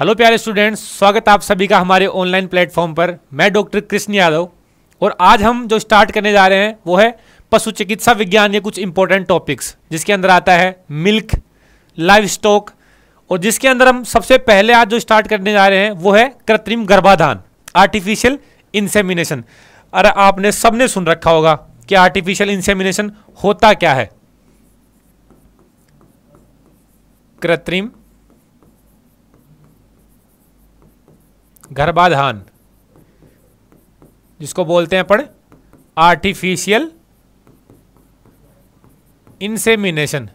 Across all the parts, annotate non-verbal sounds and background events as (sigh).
hello प्यारे students स्वागत आप सभी का हमारे ऑनलाइन प्लेटफॉर्म पर मैं डॉक्टर कृष्ण यादव और आज हम जो स्टार्ट करने जा रहे हैं वो है पशु चिकित्सा विज्ञान के कुछ इंपॉर्टेंट टॉपिक्स जिसके अंदर आता है मिल्क लाइव स्टॉक और जिसके अंदर हम सबसे पहले आज जो स्टार्ट करने जा रहे हैं वो है कृत्रिम गर्भाधान आर्टिफिशियल इंसेमिनेशन अरे आपने सबने सुन रखा होगा कि आर्टिफिशियल इंसेमिनेशन होता क्या है कृत्रिम गर्भाधान जिसको बोलते हैं अपन आर्टिफिशियल इंसेमिनेशन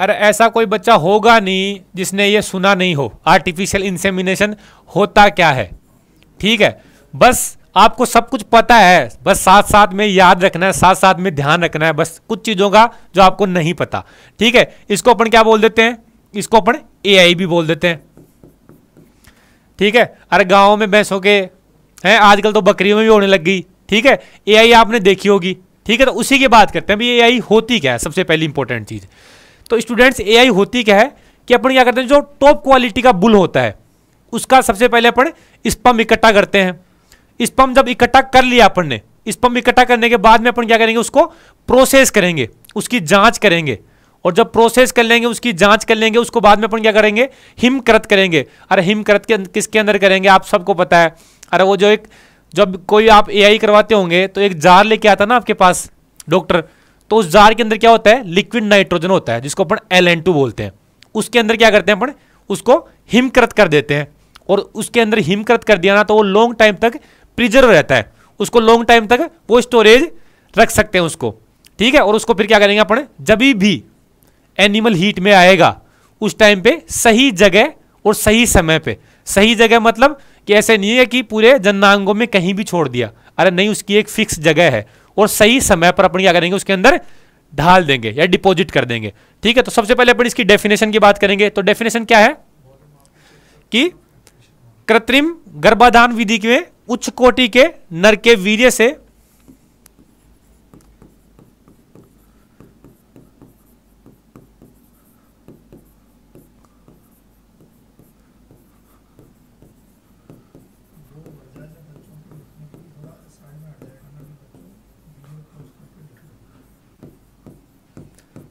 अरे ऐसा कोई बच्चा होगा नहीं जिसने ये सुना नहीं हो आर्टिफिशियल इंसेमिनेशन होता क्या है ठीक है बस आपको सब कुछ पता है बस साथ साथ में याद रखना है साथ साथ में ध्यान रखना है बस कुछ चीज़ों का जो आपको नहीं पता ठीक है इसको अपन क्या बोल देते हैं इसको अपन ए भी बोल देते हैं ठीक है अरे गाँव में भैंसों के हैं आजकल तो बकरियों में भी होने लग गई ठीक है ए आपने देखी होगी ठीक है तो उसी की बात करते हैं भाई आई होती क्या है सबसे पहली इंपॉर्टेंट चीज़ तो स्टूडेंट्स ए आई होती क्या है कि अपन क्या करते हैं जो टॉप क्वालिटी का बुल होता है उसका सबसे पहले अपन स्पम इकट्ठा करते हैं स्पम जब इकट्ठा कर लिया अपन ने स्पम इकट्ठा करने के बाद में अपन क्या करेंगे उसको प्रोसेस करेंगे उसकी जांच करेंगे और जब प्रोसेस कर लेंगे उसकी जांच कर लेंगे उसको बाद में अपन क्या करेंगे हिमकृत करेंगे अरे हिमकृत के किसके अंदर करेंगे आप सबको पता है अरे वो जो एक जब कोई आप एआई करवाते होंगे तो एक जार लेके आता है ना आपके पास डॉक्टर तो उस जार के अंदर क्या होता है लिक्विड नाइट्रोजन होता है जिसको अपन एल बोलते हैं उसके अंदर क्या करते हैं अपन उसको हिमकृत कर देते हैं और उसके अंदर हिमकृत कर दिया ना तो वो लॉन्ग टाइम तक प्रिजर्व रहता है उसको लॉन्ग टाइम तक वो स्टोरेज रख सकते हैं उसको ठीक है और उसको फिर क्या करेंगे अपन जब भी एनिमल हीट में आएगा उस टाइम पे सही जगह और सही समय पे सही जगह मतलब कि ऐसे नहीं है कि पूरे जन्नांगों में कहीं भी छोड़ दिया अरे नहीं उसकी एक फिक्स जगह है और सही समय पर अपन क्या करेंगे उसके अंदर ढाल देंगे या डिपॉजिट कर देंगे ठीक है तो सबसे पहले अपन इसकी डेफिनेशन की बात करेंगे तो डेफिनेशन क्या है कि कृत्रिम गर्भाधान विधि के उच्च कोटि के नर के वीर्य से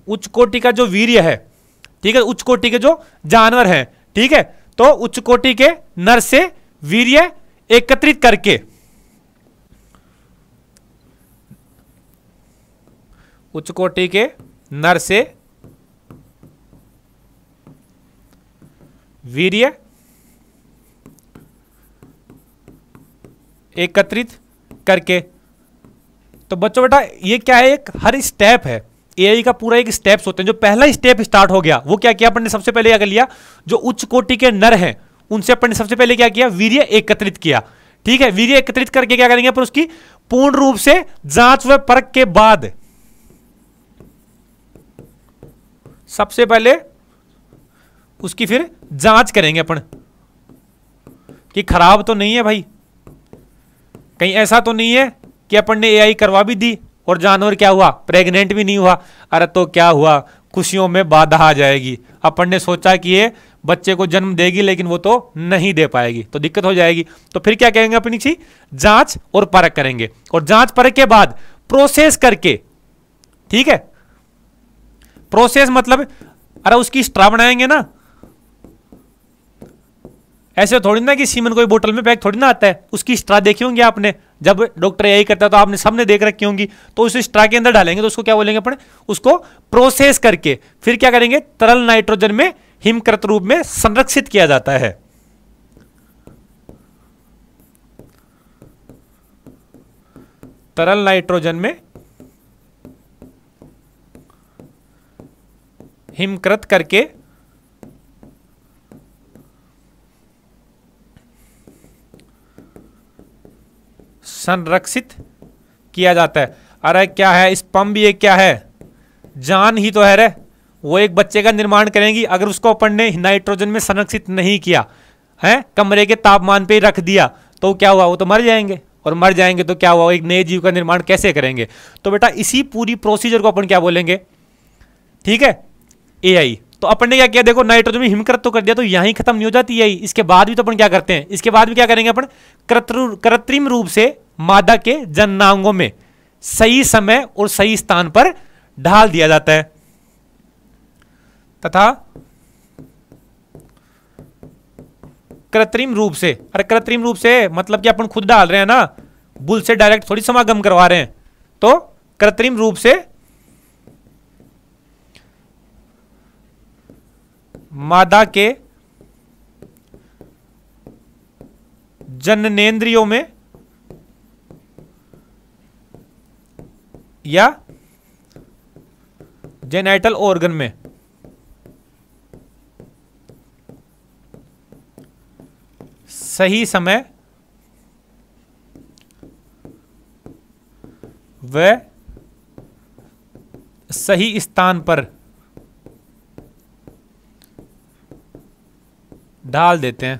उच्च कोटि का जो वीर्य है ठीक है उच्च कोटि के जो जानवर हैं ठीक है तो उच्च कोटि के नर से वीर्य एकत्रित करके उच्च कोटि के नर से वीर्य एकत्रित करके तो बच्चों बेटा ये क्या है एक हर स्टेप है ए का पूरा एक स्टेप्स होते हैं जो पहला स्टेप स्टार्ट हो गया वो क्या किया अपन ने सबसे पहले क्या कर लिया जो उच्च कोटि के नर हैं उनसे अपन ने सबसे पहले क्या किया वीर्य एकत्रित किया ठीक है वीर्य एकत्रित करके क्या करेंगे अपन उसकी पूर्ण रूप से जांच व परख के बाद सबसे पहले उसकी फिर जांच करेंगे अपन कि खराब तो नहीं है भाई कहीं ऐसा तो नहीं है कि अपन ने एआई करवा भी दी और जानवर क्या हुआ प्रेग्नेंट भी नहीं हुआ अरे तो क्या हुआ खुशियों में बाधा आ जाएगी अपन ने सोचा कि ये बच्चे को जन्म देगी लेकिन वो तो नहीं दे पाएगी तो दिक्कत हो जाएगी तो फिर क्या कहेंगे अपनी सी जांच और परख करेंगे और जांच परख के बाद प्रोसेस करके ठीक है प्रोसेस मतलब अरे उसकी स्ट्रा बनाएंगे ना ऐसे तो थोड़ी ना कि सीमन कोई बोतल में पैक थोड़ी ना आता है उसकी स्ट्रा देखी होंगी आपने जब डॉक्टर यही करता है तो आपने सबने देख रखी होंगी तो उस स्ट्रा के अंदर डालेंगे तो उसको क्या बोलेंगे अपने उसको प्रोसेस करके फिर क्या करेंगे तरल नाइट्रोजन में हिमकृत रूप में संरक्षित किया जाता है तरल नाइट्रोजन में हिमकृत करके संरक्षित किया जाता है अरे क्या है इस पम्प ये क्या है जान ही तो है रे वो एक बच्चे का निर्माण करेंगी अगर उसको अपन ने नाइट्रोजन में संरक्षित नहीं किया है कमरे के तापमान पे रख दिया तो क्या हुआ वो तो मर जाएंगे और मर जाएंगे तो क्या हुआ एक नए जीव का निर्माण कैसे करेंगे तो बेटा इसी पूरी प्रोसीजर को अपन क्या बोलेंगे ठीक है एआई तो अपन ने क्या किया देखो नाइट्रोजन में हिमकृत तो कर दिया तो यहीं खत्म नहीं हो जाती है इसके बाद भी तो अपन क्या करते हैं इसके बाद भी क्या करेंगे अपन कृत्रिम रूप से मादा के जननांगों में सही समय और सही स्थान पर ढाल दिया जाता है तथा कृत्रिम रूप से अरे कृत्रिम रूप से मतलब कि अपन खुद डाल रहे हैं ना बुल से डायरेक्ट थोड़ी समागम करवा रहे हैं तो कृत्रिम रूप से मादा के जननेन्द्रियों में या जेनेटल ऑर्गन में सही समय व सही स्थान पर डाल देते हैं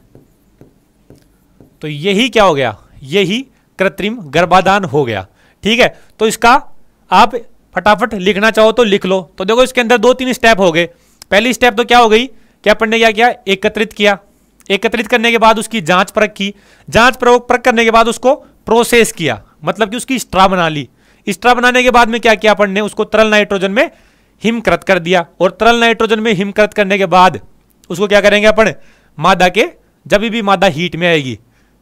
तो यही क्या हो गया यही कृत्रिम गर्भाधान हो गया ठीक है तो इसका आप फटाफट लिखना चाहो तो लिख लो तो देखो इसके अंदर दो तीन स्टेप हो गए पहली स्टेप तो क्या हो गई क्या अपन ने क्या किया एकत्रित किया एकत्रित करने के बाद उसकी जांच परख की जांच प्रयोग परख करने के बाद उसको प्रोसेस किया मतलब कि उसकी स्ट्रा बना ली स्ट्रा बनाने के बाद में क्या किया अपन ने उसको तरल नाइट्रोजन में हिमकृत कर दिया और तरल नाइट्रोजन में हिमकृत करने के बाद उसको क्या करेंगे अपन मादा के जब भी मादा हीट में आएगी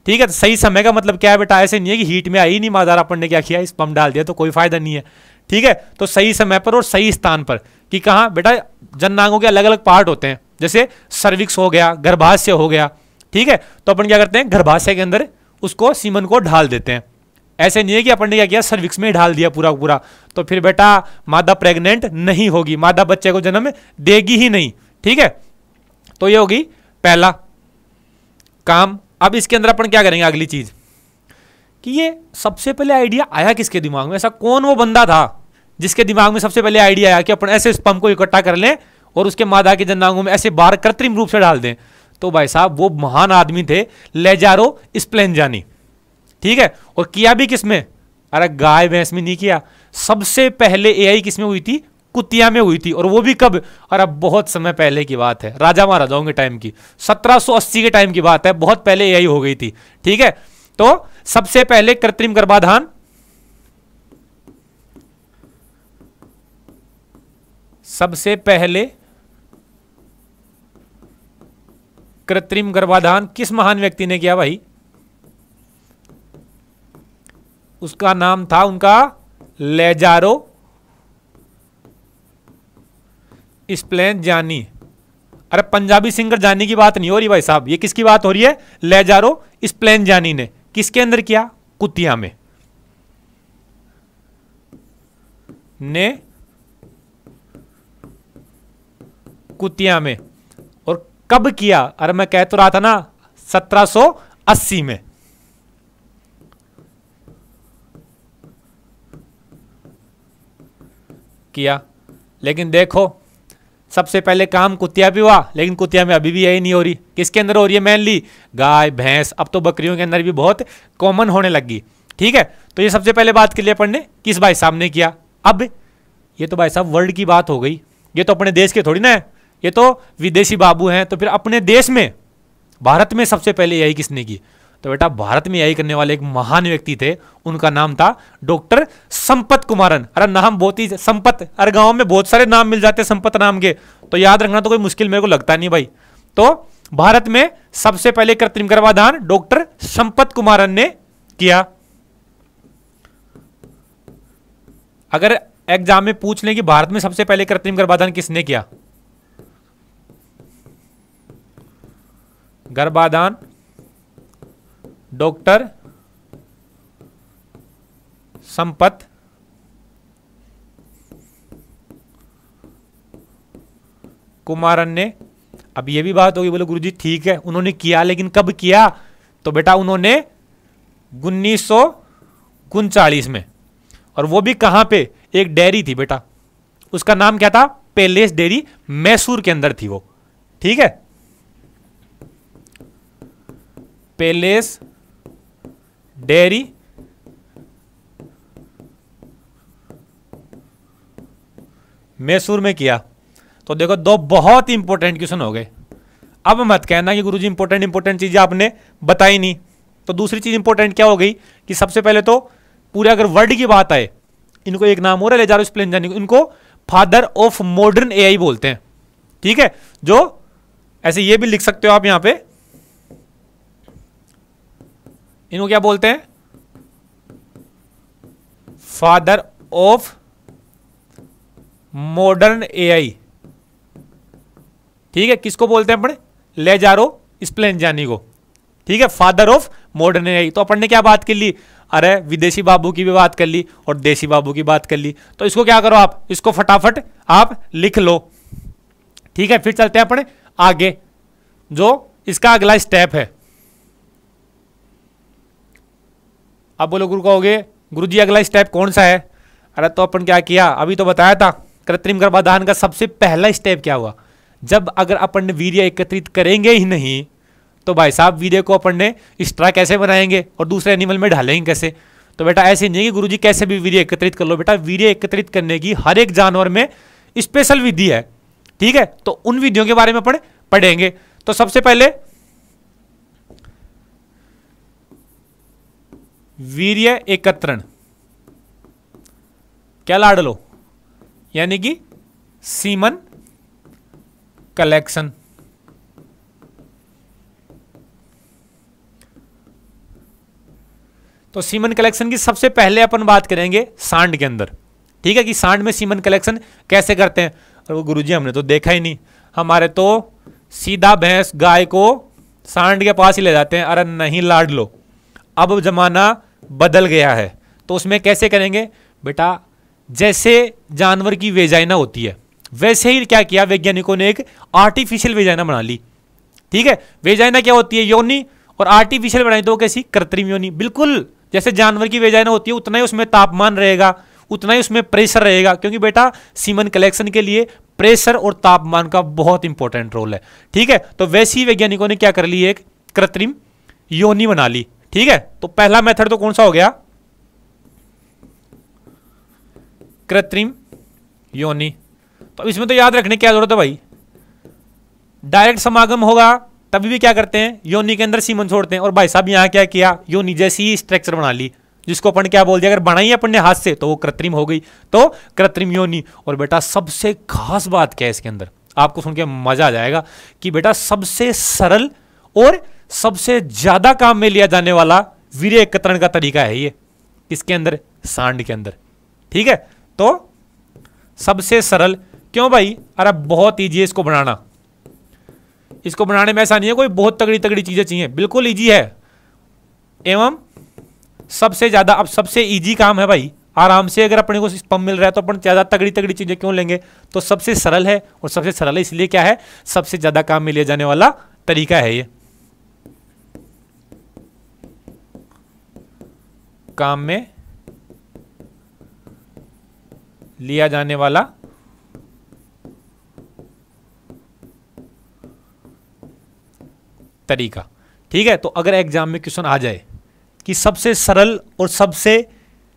ठीक है तो सही समय का मतलब क्या है बेटा ऐसे नहीं है कि हीट में आई नहीं मादा अपन ने क्या किया इस पंप डाल दिया तो कोई फायदा नहीं है ठीक है तो सही समय पर और सही स्थान पर कि कहाँ बेटा जननांगों के अलग अलग पार्ट होते हैं जैसे सर्विक्स हो गया गर्भाशय हो गया ठीक है तो अपन क्या करते हैं गर्भाशय के अंदर उसको सीमन को ढाल देते हैं ऐसे नहीं है कि अपन ने क्या किया सर्विक्स में ही ढाल दिया पूरा पूरा तो फिर बेटा मादा प्रेग्नेंट नहीं होगी मादा बच्चे को जन्म देगी ही नहीं ठीक है तो ये होगी पहला काम अब इसके अंदर अपन क्या करेंगे अगली चीज कि ये सबसे पहले आइडिया आया किसके दिमाग में ऐसा कौन वो बंदा था जिसके दिमाग में सबसे पहले आइडिया आया कि अपन ऐसे स्पम को इकट्ठा कर लें और उसके मादा के जन्नांगों में ऐसे बार कृत्रिम रूप से डाल दें तो भाई साहब वो महान आदमी थे लेजारो स्प्लेन जानी ठीक है और किया भी किसमें अरे गाय भैंस में नहीं किया सबसे पहले एआई किसमें हुई थी कुतिया में हुई थी और वो भी कब और अब बहुत समय पहले की बात है राजा महाराजाओं के टाइम की 1780 के टाइम की बात है बहुत पहले यही हो गई थी ठीक है तो सबसे पहले कृत्रिम गर्भाधान सबसे पहले कृत्रिम गर्भाधान किस महान व्यक्ति ने किया भाई उसका नाम था उनका लेजारो स्प्लेन जानी अरे पंजाबी सिंगर जानी की बात नहीं हो रही भाई साहब ये किसकी बात हो रही है ले लेजारो स्प्लेन जानी ने किसके अंदर किया कुतिया में ने कुतिया में और कब किया अरे मैं कह तो रहा था ना 1780 में किया लेकिन देखो सबसे पहले काम कुतिया भी हुआ लेकिन कुतिया में अभी भी यही नहीं हो रही किसके अंदर हो रही है मेनली गाय भैंस अब तो बकरियों के अंदर भी बहुत कॉमन होने लगी ठीक है तो ये सबसे पहले बात के अपन ने किस भाई साहब ने किया अब ये तो भाई साहब वर्ल्ड की बात हो गई ये तो अपने देश के थोड़ी ना है ये तो विदेशी बाबू हैं तो फिर अपने देश में भारत में सबसे पहले यही किसने की तो बेटा भारत में यही करने वाले एक महान व्यक्ति थे उनका नाम था डॉक्टर संपत कुमारन अरे नाम बहुत ही संपत अरे गांव में बहुत सारे नाम मिल जाते हैं संपत नाम के तो याद रखना तो कोई मुश्किल मेरे को लगता नहीं भाई तो भारत में सबसे पहले कृत्रिम गर्भाधान डॉक्टर संपत कुमारन ने किया अगर एग्जाम में पूछ लें कि भारत में सबसे पहले कृत्रिम गर्भाधान किसने किया गर्भाधान डॉक्टर संपत कुमारन ने अब ये भी बात होगी बोले गुरुजी ठीक है उन्होंने किया लेकिन कब किया तो बेटा उन्होंने उन्नीस में और वो भी कहां पे एक डेयरी थी बेटा उसका नाम क्या था पैलेस डेयरी मैसूर के अंदर थी वो ठीक है पैलेस डेयरी मैसूर में किया तो देखो दो बहुत इंपॉर्टेंट क्वेश्चन हो गए अब मत कहना कि गुरुजी इंपॉर्टेंट इंपॉर्टेंट चीज़ें आपने बताई नहीं तो दूसरी चीज़ इंपॉर्टेंट क्या हो गई कि सबसे पहले तो पूरे अगर वर्ड की बात आए इनको एक नाम हो रहा ले जा रहा एक्सप्लेन जाने इनको फादर ऑफ मॉडर्न एआई बोलते हैं ठीक है जो ऐसे ये भी लिख सकते हो आप यहां पे इनको क्या बोलते हैं फादर ऑफ मॉडर्न एआई ठीक है किसको बोलते हैं अपने ले जा रो स्प्लेन जानी को ठीक है फादर ऑफ मॉडर्न एआई तो अपन ने क्या बात कर ली अरे विदेशी बाबू की भी बात कर ली और देसी बाबू की बात कर ली तो इसको क्या करो आप इसको फटाफट आप लिख लो ठीक है फिर चलते हैं अपने आगे जो इसका अगला स्टेप है अब बोलो गुरु कहोगे गुरु जी अगला स्टेप कौन सा है अरे तो अपन क्या किया अभी तो बताया था कृत्रिम गर्भाधान का सबसे पहला स्टेप क्या हुआ जब अगर अपन वीर्य एकत्रित करेंगे ही नहीं तो भाई साहब वीर्य को अपन ने स्ट्रा कैसे बनाएंगे और दूसरे एनिमल में ढालेंगे कैसे तो बेटा ऐसे नहीं है कि गुरु जी कैसे भी वीर्य एकत्रित कर लो बेटा वीर्य एकत्रित करने की हर एक जानवर में स्पेशल विधि है ठीक है तो उन विधियों के बारे में अपन पढ़ेंगे तो सबसे पहले वीर्य एकत्रण क्या लाड लो यानी कि सीमन कलेक्शन तो सीमन कलेक्शन की सबसे पहले अपन बात करेंगे सांड के अंदर ठीक है कि सांड में सीमन कलेक्शन कैसे करते हैं और वो गुरुजी हमने तो देखा ही नहीं हमारे तो सीधा भैंस गाय को सांड के पास ही ले जाते हैं अरे नहीं लाड लो अब जमाना बदल गया है तो उसमें कैसे करेंगे बेटा जैसे जानवर की वेजाइना होती है वैसे ही क्या किया वैज्ञानिकों ने एक आर्टिफिशियल वेजाइना बना ली ठीक है वेजाइना क्या होती है योनी और आर्टिफिशियल बनाई तो कैसी कृत्रिम योनी बिल्कुल जैसे जानवर की वेजाइना होती है उतना ही उसमें तापमान रहेगा उतना ही उसमें प्रेशर रहेगा क्योंकि बेटा सीमन कलेक्शन के लिए प्रेशर और तापमान का बहुत इंपॉर्टेंट रोल है ठीक है तो वैसे ही वैज्ञानिकों ने क्या कर ली एक कृत्रिम योनी बना ली ठीक है तो पहला मेथड तो कौन सा हो गया कृत्रिम योनि तो इसमें तो याद रखने की जरूरत है भाई डायरेक्ट समागम होगा तभी भी क्या करते हैं योनि के अंदर सीमन छोड़ते हैं और भाई साहब यहां क्या किया योनि जैसी स्ट्रक्चर बना ली जिसको अपन क्या बोल दिया अगर बनाई अपन ने हाथ से तो वो कृत्रिम हो गई तो कृत्रिम योनि और बेटा सबसे खास बात क्या है इसके अंदर आपको सुन के मजा आ जाएगा कि बेटा सबसे सरल और सबसे ज़्यादा काम में लिया जाने वाला वीर्य एकत्रण का तरीका है ये किसके अंदर सांड के अंदर ठीक है तो सबसे सरल क्यों भाई अरे बहुत ईजी है इसको बनाना इसको बनाने में ऐसा नहीं है कोई बहुत तगड़ी तगड़ी चीज़ें चाहिए बिल्कुल ईजी है एवं सबसे ज़्यादा अब सबसे ईजी काम है भाई आराम से अगर अपने को पम मिल रहा है तो अपन ज़्यादा तगड़ी तगड़ी चीज़ें क्यों लेंगे तो सबसे सरल है और सबसे सरल है इसलिए क्या है सबसे ज़्यादा काम में लिया जाने वाला तरीका है ये काम में लिया जाने वाला तरीका ठीक है तो अगर एग्जाम में क्वेश्चन आ जाए कि सबसे सरल और सबसे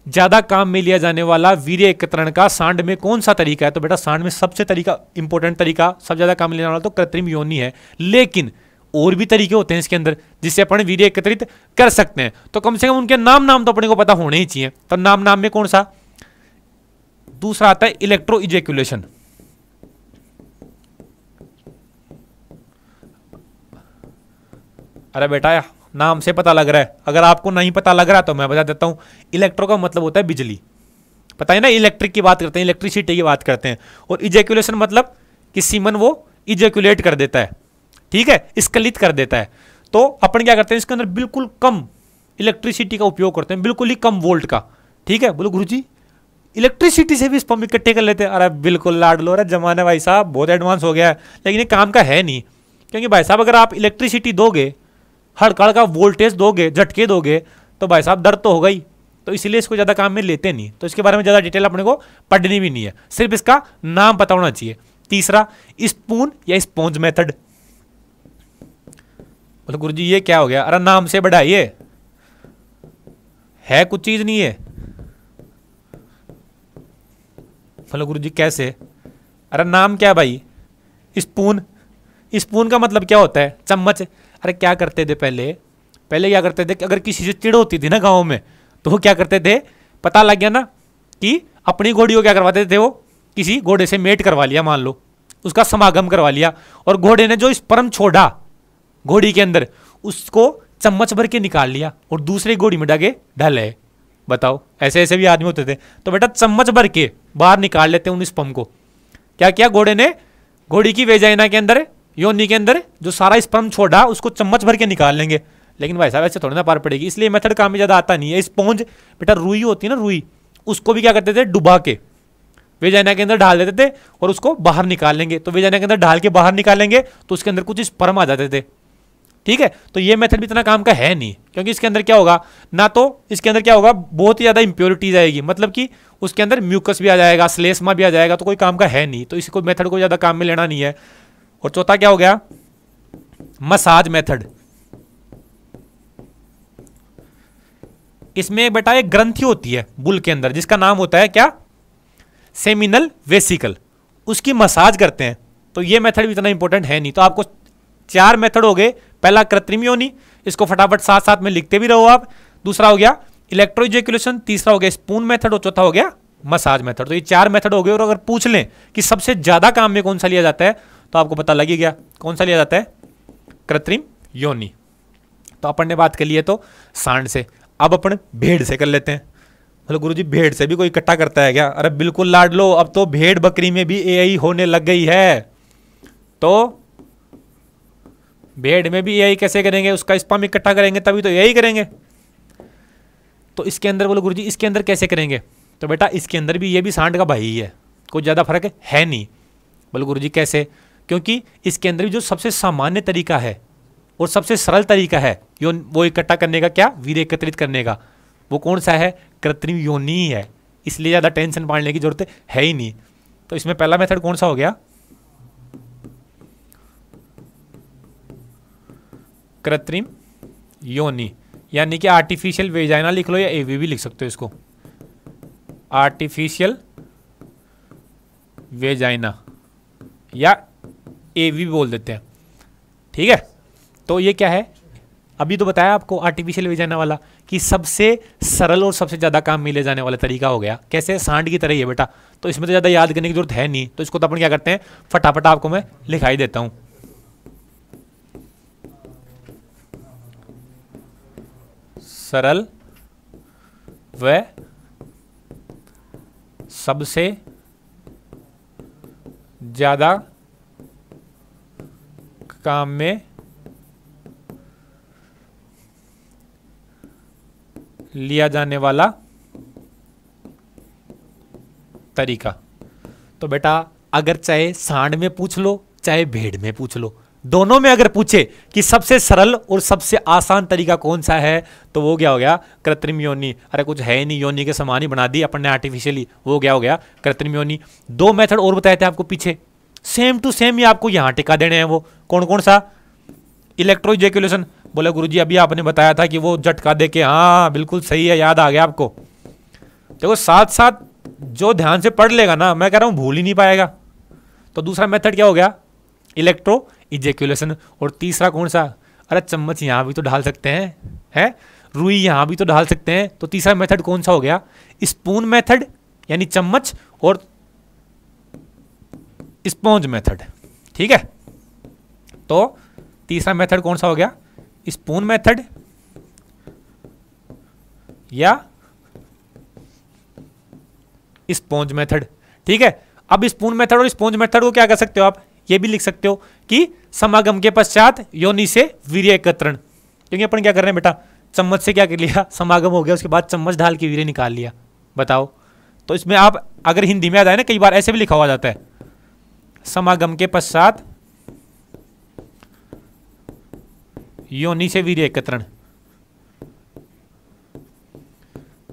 ज़्यादा काम में लिया जाने वाला वीर्य एकत्रण का सांड में कौन सा तरीका है तो बेटा सांड में सबसे तरीका इंपॉर्टेंट तरीका सबसे ज़्यादा काम में लेने वाला तो कृत्रिम योनि है लेकिन और भी तरीके होते हैं इसके अंदर जिससे अपन वीर एकत्रित कर सकते हैं तो कम से कम उनके नाम नाम तो अपने को पता होने ही चाहिए तो नाम नाम में कौन सा दूसरा आता है इलेक्ट्रो इजेक्यूलेशन अरे बेटा नाम से पता लग रहा है अगर आपको नहीं पता लग रहा तो मैं बता देता हूं इलेक्ट्रो का मतलब होता है बिजली पता है ना इलेक्ट्रिक की बात करते हैं इलेक्ट्रिसिटी की बात करते हैं और इजेक्यूलेशन मतलब कि सीमन वो इजेक्यूलेट कर देता है ठीक है स्कलित कर देता है तो अपन क्या करते हैं इसके अंदर बिल्कुल कम इलेक्ट्रिसिटी का उपयोग करते हैं बिल्कुल ही कम वोल्ट का ठीक है बोलो गुरु जी इलेक्ट्रिसिटी से भी इस पंप इकट्ठे कर लेते हैं अरे बिल्कुल लाड लो अरे जमाने भाई साहब बहुत एडवांस हो गया है लेकिन ये काम का है नहीं क्योंकि भाई साहब अगर आप इलेक्ट्रिसिटी दोगे हड़कड़ का वोल्टेज दोगे झटके दोगे तो भाई साहब दर्द तो होगा ही तो इसलिए इसको ज़्यादा काम में लेते नहीं तो इसके बारे में ज़्यादा डिटेल अपने को पढ़नी भी नहीं है सिर्फ इसका नाम पता होना चाहिए तीसरा स्पून या स्पॉन्ज मेथड बोले गुरु जी ये क्या हो गया अरे नाम से बढ़ाइए है कुछ चीज़ नहीं है बोले गुरु जी कैसे अरे नाम क्या भाई स्पून स्पून का मतलब क्या होता है चम्मच अरे क्या करते थे पहले पहले क्या करते थे कि अगर किसी से चिड़ होती थी ना गाँव में तो वो क्या करते थे पता लग गया ना कि अपनी घोड़ी को क्या करवाते थे वो किसी घोड़े से मेट करवा लिया मान लो उसका समागम करवा लिया और घोड़े ने जो स्पर्म छोड़ा घोड़ी के अंदर उसको चम्मच भर के निकाल लिया और दूसरे घोड़ी में डागे डाले बताओ ऐसे ऐसे भी आदमी होते थे तो बेटा चम्मच भर के बाहर निकाल लेते उन स्पम को क्या किया घोड़े ने घोड़ी की वेजाइना के अंदर योनि के अंदर जो सारा स्पर्म छोड़ा उसको चम्मच भर के निकाल लेंगे लेकिन भाई साहब ऐसे थोड़ी ना पार पड़ेगी इसलिए मेथड काम में ज़्यादा आता नहीं है स्पॉन्ज बेटा रुई होती है ना रुई उसको भी क्या करते थे डुबा के वेजाइना के अंदर डाल देते थे और उसको बाहर निकाल लेंगे तो वेजाइना के अंदर डाल के बाहर निकालेंगे तो उसके अंदर कुछ स्पर्म आ जाते थे ठीक है तो ये मेथड भी इतना काम का है नहीं क्योंकि इसके अंदर क्या होगा ना तो इसके अंदर क्या होगा बहुत ही ज़्यादा इंप्योरिटीज आएगी मतलब कि उसके अंदर म्यूकस भी आ जाएगा स्लेसमा भी आ जाएगा तो कोई काम का है नहीं तो इसको मेथड को ज़्यादा काम में लेना नहीं है और चौथा क्या हो गया मसाज मेथड इसमें बेटा एक ग्रंथी होती है बुल के अंदर जिसका नाम होता है क्या सेमिनल वेसिकल उसकी मसाज करते हैं तो ये मेथड भी इतना इंपॉर्टेंट है नहीं तो आपको चार मेथड हो गए पहला कृत्रिम योनि इसको फटाफट साथ साथ में लिखते भी रहो आप दूसरा हो गया इलेक्ट्रोजेकुलेशन तीसरा हो गया स्पून मेथड और चौथा हो गया मसाज मेथड तो ये चार मेथड हो गए और अगर पूछ लें कि सबसे ज़्यादा काम में कौन सा लिया जाता है तो आपको पता लग ही गया कौन सा लिया जाता है कृत्रिम योनि तो अपन ने बात कर लिया तो सांड से अब अपन भेड़ से कर लेते हैं मतलब गुरु जी भेड़ से भी कोई इकट्ठा करता है क्या अरे बिल्कुल लाड लो अब तो भेड़ बकरी में भी ए होने लग गई है तो भेड़ में भी ए कैसे करेंगे उसका स्पम इकट्ठा करेंगे तभी तो ए करेंगे तो इसके अंदर बोलो जी इसके अंदर कैसे करेंगे तो बेटा इसके अंदर भी ये भी सांड का भाई ही है कोई ज़्यादा फर्क है नहीं बोलो जी कैसे क्योंकि इसके अंदर भी जो सबसे सामान्य तरीका है और सबसे सरल तरीका है योन वो इकट्ठा करने का क्या वीर एकत्रित करने का वो कौन सा है कृत्रिम योनि है इसलिए ज़्यादा टेंशन पालने की ज़रूरत है ही नहीं तो इसमें पहला मेथड कौन सा हो गया कृत्रिम योनि यानी कि आर्टिफिशियल वेजाइना लिख लो या ए भी लिख सकते हो इसको आर्टिफिशियल वेजाइना या ए बोल देते हैं ठीक है तो ये क्या है अभी तो बताया आपको आर्टिफिशियल वेजाइना वाला कि सबसे सरल और सबसे ज़्यादा काम मिले जाने वाला तरीका हो गया कैसे सांड की तरह ही है बेटा तो इसमें तो ज़्यादा याद करने की जरूरत है नहीं तो इसको तो अपन क्या करते हैं फटाफट आपको मैं लिखाई देता हूँ सरल व सबसे ज़्यादा काम में लिया जाने वाला तरीका तो बेटा अगर चाहे सांड में पूछ लो चाहे भेड़ में पूछ लो दोनों में अगर पूछे कि सबसे सरल और सबसे आसान तरीका कौन सा है तो वो क्या हो गया कृत्रिम योनि अरे कुछ है नहीं योनि के समान ही बना दी अपन ने आर्टिफिशियली वो क्या हो गया कृत्रिम योनि दो मेथड और बताए थे आपको पीछे सेम टू सेम ही आपको यहां टिका देने हैं वो कौन कौन सा इलेक्ट्रोजेक्यूलेशन गुरु जी अभी आपने बताया था कि वो झटका दे के हाँ बिल्कुल सही है याद आ गया आपको देखो साथ साथ जो ध्यान से पढ़ लेगा ना मैं कह रहा हूं भूल ही नहीं पाएगा तो दूसरा मेथड क्या हो गया इलेक्ट्रो इजेक्यूलेशन और तीसरा कौन सा अरे चम्मच यहाँ भी तो डाल सकते हैं है रुई यहाँ भी तो डाल सकते हैं तो तीसरा मेथड कौन सा हो गया स्पून मेथड यानी चम्मच और स्पॉन्ज मेथड ठीक है तो तीसरा मेथड कौन सा हो गया स्पून मेथड या स्पॉन्ज मेथड ठीक है अब स्पून मेथड और स्पॉन्ज मेथड को क्या कर सकते हो आप ये भी लिख सकते हो कि समागम के पश्चात योनि से वीर्य एकत्रण क्योंकि अपन क्या कर रहे हैं बेटा चम्मच से क्या कर लिया (laughs) समागम हो गया उसके बाद चम्मच ढाल के वीर्य निकाल लिया बताओ तो इसमें आप अगर हिंदी में आ जाए ना कई बार ऐसे भी लिखा हुआ जाता है समागम के पश्चात योनि से वीर्य एकत्रण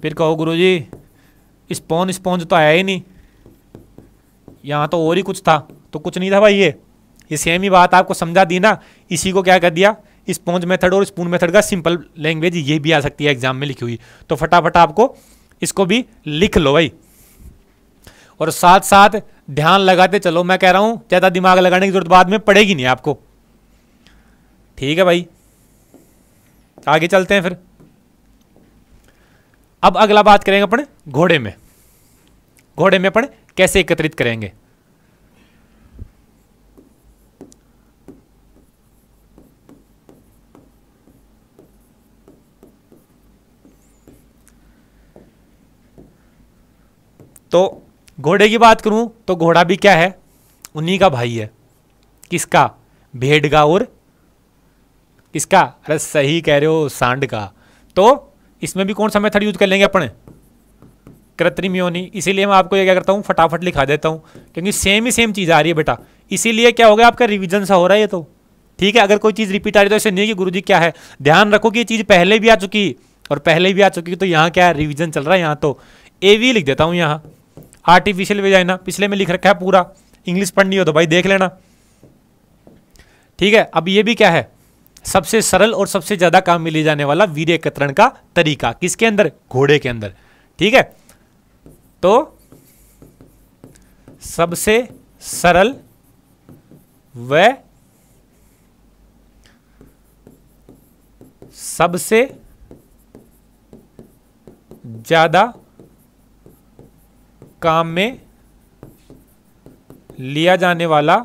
फिर कहो गुरु जी स्पॉन स्पॉन्ज तो आया ही नहीं यहां तो और ही कुछ था तो कुछ नहीं था भाई ये ये सेम ही बात आपको समझा दी ना इसी को क्या कर दिया स्पॉन्ज मेथड और स्पून मेथड का सिंपल लैंग्वेज ये भी आ सकती है एग्जाम में लिखी हुई तो फटाफट आपको इसको भी लिख लो भाई और साथ साथ ध्यान लगाते चलो मैं कह रहा हूं ज़्यादा दिमाग लगाने की जरूरत बाद में पड़ेगी नहीं आपको ठीक है भाई आगे चलते हैं फिर अब अगला बात करेंगे अपन घोड़े में घोड़े में अपन कैसे एकत्रित करेंगे तो घोड़े की बात करूं तो घोड़ा भी क्या है उन्हीं का भाई है किसका भेड़ का और किसका अरे सही कह रहे हो सांड का तो इसमें भी कौन सा मेथड यूज कर लेंगे अपन कृत्रिम योनी इसीलिए मैं आपको ये क्या करता हूँ फटाफट लिखा देता हूँ क्योंकि सेम ही सेम चीज़ आ रही है बेटा इसीलिए क्या हो गया आपका रिविजन सा हो रहा है ये तो ठीक है अगर कोई चीज़ रिपीट आ रही है तो ऐसे नहीं कि गुरु जी क्या है ध्यान रखो कि ये चीज़ पहले भी आ चुकी और पहले भी आ चुकी तो यहाँ क्या है रिविजन चल रहा है यहाँ तो ए लिख देता हूँ यहाँ आर्टिफिशियल वेजाइना पिछले में लिख रखा है पूरा इंग्लिश पढ़नी हो तो भाई देख लेना ठीक है अब ये भी क्या है सबसे सरल और सबसे ज़्यादा काम में ले जाने वाला वीर एकत्रण का तरीका किसके अंदर घोड़े के अंदर ठीक है तो सबसे सरल व सबसे ज़्यादा काम में लिया जाने वाला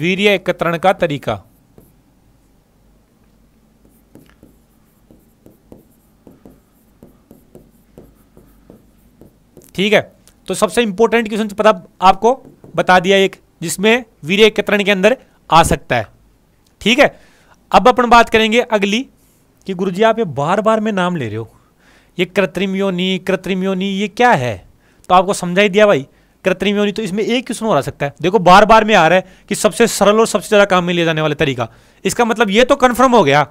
वीर्य एकत्रण का तरीका ठीक है तो सबसे इंपॉर्टेंट क्वेश्चन पता आपको बता दिया एक जिसमें वीर्य एकत्रण के अंदर आ सकता है ठीक है अब अपन बात करेंगे अगली कि गुरुजी आप ये बार बार में नाम ले रहे हो ये कृत्रिम योनि कृत्रिम योनि ये क्या है तो आपको समझा ही दिया भाई कृत्रिम योनि तो इसमें एक क्वेश्चन हो सकता है देखो बार बार में आ रहा है कि सबसे सरल और सबसे ज़्यादा काम में लिया जाने वाला तरीका इसका मतलब ये तो कन्फर्म हो गया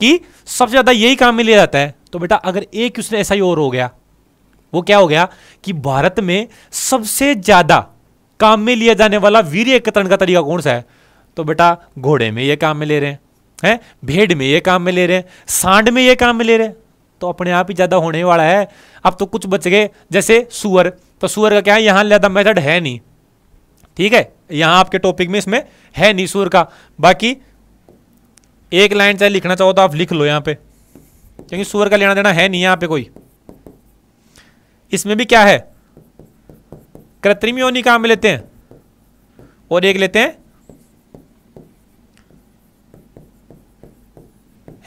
कि सबसे ज़्यादा यही काम में लिया जाता है तो बेटा अगर एक क्वेश्चन ऐसा ही और हो गया वो क्या हो गया कि भारत में सबसे ज़्यादा काम में लिया जाने वाला वीर एकत्रण का तरीका कौन सा है तो बेटा घोड़े में ये काम में ले रहे हैं हैं भेड़ में ये काम में ले रहे हैं सांड में ये काम में ले रहे हैं तो अपने आप ही ज़्यादा होने वाला है अब तो कुछ बच गए जैसे सुअर तो सुअर का क्या है यहाँ ज़्यादा मेथड है नहीं ठीक है यहाँ आपके टॉपिक में इसमें है नहीं सुअर का बाकी एक लाइन चाहे लिखना चाहो तो आप लिख लो यहाँ पे क्योंकि सुअर का लेना देना है नहीं यहाँ पे कोई इसमें भी क्या है कृत्रिम योनि काम में लेते हैं और एक लेते हैं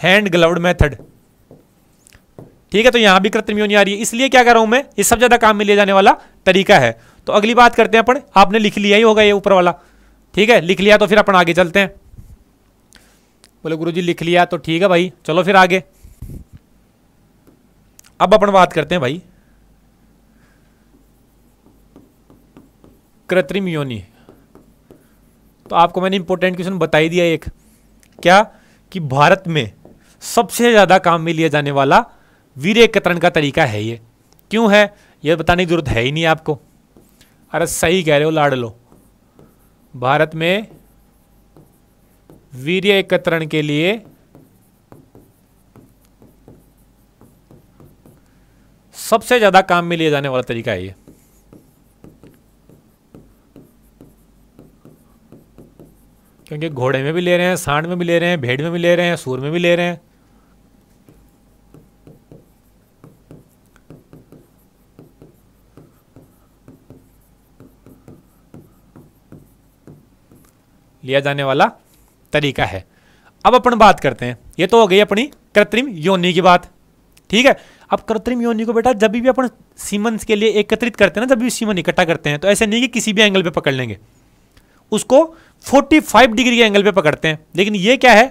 हैंड ग्लव्ड मेथड ठीक है तो यहां भी कृत्रिम योनि आ रही है इसलिए क्या कर रहा हूं मैं ये सब ज़्यादा काम में ले जाने वाला तरीका है तो अगली बात करते हैं अपन आपने लिख लिया ही होगा ये ऊपर वाला ठीक है लिख लिया तो फिर अपन आगे चलते हैं बोले गुरु लिख लिया तो ठीक है भाई चलो फिर आगे अब अपन बात करते हैं भाई कृत्रिम योनि तो आपको मैंने इंपॉर्टेंट क्वेश्चन बताई दिया एक क्या कि भारत में सबसे ज़्यादा काम में लिया जाने वाला वीर एकत्रण का तरीका है ये क्यों है यह बताने की जरूरत है ही नहीं आपको अरे सही कह रहे हो लाड़ लो भारत में वीर एकत्रण के लिए सबसे ज़्यादा काम में लिए जाने वाला तरीका है ये क्योंकि घोड़े में भी ले रहे हैं सांड में भी ले रहे हैं भेड़ में भी ले रहे हैं सूर में भी ले रहे हैं लिया जाने वाला तरीका है अब अपन बात करते हैं ये तो हो गई अपनी कृत्रिम योनि की बात ठीक है अब कृत्रिम योनि को बेटा जब भी अपन सीमन के लिए एकत्रित करते हैं ना जब भी सीमन इकट्ठा करते हैं तो ऐसे नहीं कि किसी भी एंगल पे पकड़ लेंगे उसको 45 डिग्री के एंगल पे पकड़ते हैं लेकिन ये क्या है